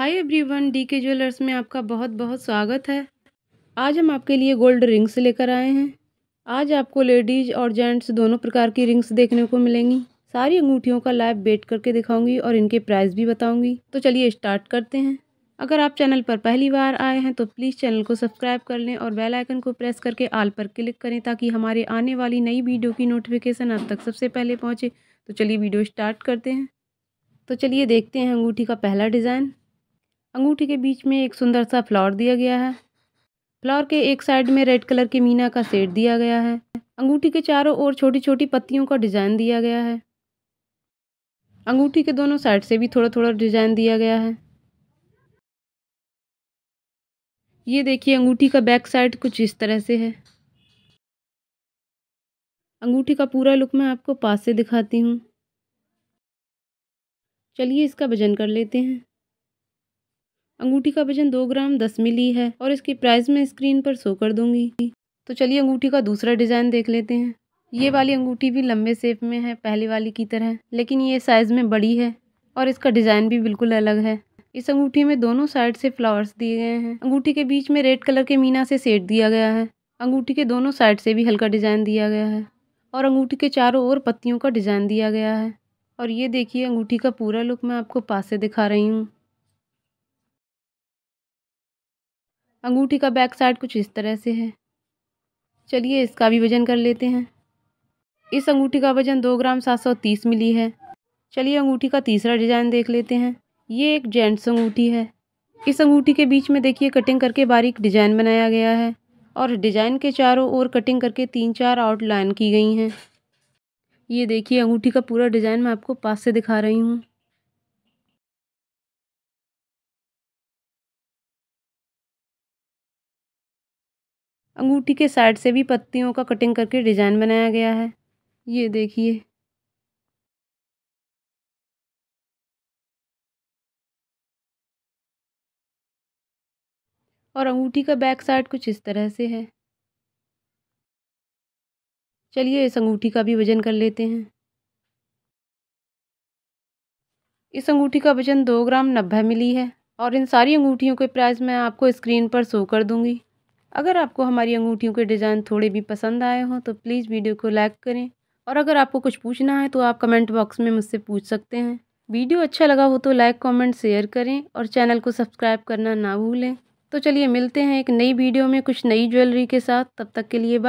hi everyone DK jewellers में आपका बहुत बहुत स्वागत है आज हम आपके लिए गोल्ड रिंग्स लेकर आए हैं आज आपको लेडीज़ और जेंट्स दोनों प्रकार की रिंग्स देखने को मिलेंगी सारी अंगूठियों का लाइव बेट करके दिखाऊंगी और इनके प्राइस भी बताऊंगी तो चलिए स्टार्ट करते हैं अगर आप चैनल पर पहली बार आए हैं तो प्लीज़ चैनल को सब्सक्राइब कर लें और बेल आइकन को प्रेस करके आल पर क्लिक करें ताकि हमारे आने वाली नई वीडियो की नोटिफिकेशन आप तक सबसे पहले पहुँचे तो चलिए वीडियो स्टार्ट करते हैं तो चलिए देखते हैं अंगूठी का पहला डिज़ाइन अंगूठी के बीच में एक सुंदर सा फ्लावर दिया गया है फ्लावर के एक साइड में रेड कलर की मीना का सेट दिया गया है अंगूठी के चारों ओर छोटी छोटी पत्तियों का डिज़ाइन दिया गया है अंगूठी के दोनों साइड से भी थोड़ा थोड़ा डिज़ाइन दिया गया है ये देखिए अंगूठी का बैक साइड कुछ इस तरह से है अंगूठी का पूरा लुक मैं आपको पास से दिखाती हूँ चलिए इसका वजन कर लेते हैं अंगूठी का वजन दो ग्राम दस मिली है और इसकी प्राइस मैं स्क्रीन पर शो कर दूंगी तो चलिए अंगूठी का दूसरा डिज़ाइन देख लेते हैं ये वाली अंगूठी भी लंबे सेप में है पहले वाली की तरह लेकिन ये साइज़ में बड़ी है और इसका डिज़ाइन भी बिल्कुल अलग है इस अंगूठी में दोनों साइड से फ्लावर्स दिए गए हैं अंगूठी के बीच में रेड कलर के मीना से सेट दिया गया है अंगूठी के दोनों साइड से भी हल्का डिज़ाइन दिया गया है और अंगूठी के चारों ओर पत्तियों का डिज़ाइन दिया गया है और ये देखिए अंगूठी का पूरा लुक मैं आपको पास से दिखा रही हूँ अंगूठी का बैक साइड कुछ इस तरह से है चलिए इसका भी वज़न कर लेते हैं इस अंगूठी का वज़न दो ग्राम सात सौ तीस मिली है चलिए अंगूठी का तीसरा डिज़ाइन देख लेते हैं ये एक जेंट्स अंगूठी है इस अंगूठी के बीच में देखिए कटिंग करके बारीक डिज़ाइन बनाया गया है और डिज़ाइन के चारों ओर कटिंग करके तीन चार आउट लाइन की गई हैं ये देखिए अंगूठी का पूरा डिज़ाइन मैं आपको पास से दिखा रही हूँ अंगूठी के साइड से भी पत्तियों का कटिंग करके डिज़ाइन बनाया गया है ये देखिए और अंगूठी का बैक साइड कुछ इस तरह से है चलिए इस अंगूठी का भी वज़न कर लेते हैं इस अंगूठी का वज़न दो ग्राम नब्बे मिली है और इन सारी अंगूठियों के प्राइस मैं आपको स्क्रीन पर शो कर दूंगी अगर आपको हमारी अंगूठियों के डिज़ाइन थोड़े भी पसंद आए हों तो प्लीज़ वीडियो को लाइक करें और अगर आपको कुछ पूछना है तो आप कमेंट बॉक्स में मुझसे पूछ सकते हैं वीडियो अच्छा लगा हो तो लाइक कमेंट शेयर करें और चैनल को सब्सक्राइब करना ना भूलें तो चलिए मिलते हैं एक नई वीडियो में कुछ नई ज्वेलरी के साथ तब तक के लिए